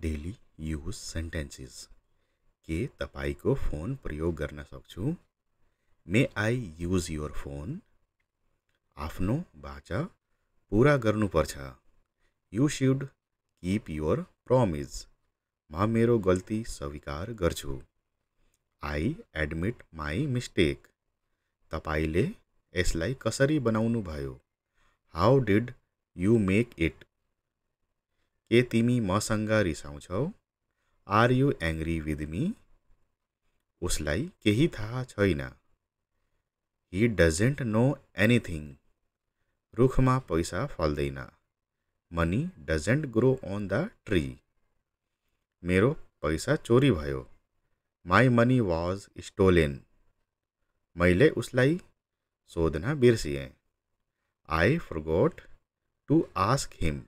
daily use sentences के तपाईँको phone प्रयोग गर्न सक्छु may I use your phone आफ्नो बाचा पुरा गर्नुपर्छ यु सुड किप युर प्रमिज म मेरो गल्ती स्वीकार गर्छु आई एडमिट माई मिस्टेक तपाईँले यसलाई कसरी बनाउनु भयो how did you make it के तिमी मसंग रिसौ are you angry with me उसलाई केही थाहा छैन ही डजेन्ट नो एनिथिङ रुखमा पैसा फल्दैन money doesn't grow on the tree मेरो पैसा चोरी भयो माई मनी वाज स्टोलेन मैले उसलाई सोधना बिर्सिएँ I forgot to ask him